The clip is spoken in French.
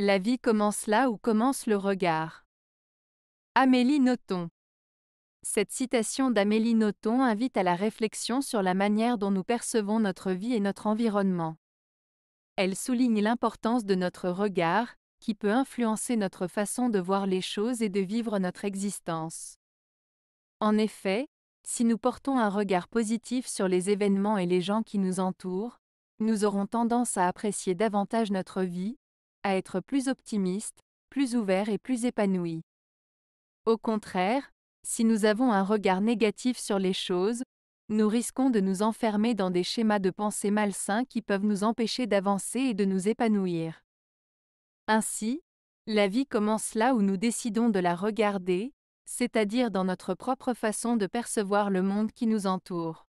La vie commence là où commence le regard. Amélie Nothomb. Cette citation d'Amélie Nothomb invite à la réflexion sur la manière dont nous percevons notre vie et notre environnement. Elle souligne l'importance de notre regard, qui peut influencer notre façon de voir les choses et de vivre notre existence. En effet, si nous portons un regard positif sur les événements et les gens qui nous entourent, nous aurons tendance à apprécier davantage notre vie, à être plus optimiste, plus ouvert et plus épanoui. Au contraire, si nous avons un regard négatif sur les choses, nous risquons de nous enfermer dans des schémas de pensée malsains qui peuvent nous empêcher d'avancer et de nous épanouir. Ainsi, la vie commence là où nous décidons de la regarder, c'est-à-dire dans notre propre façon de percevoir le monde qui nous entoure.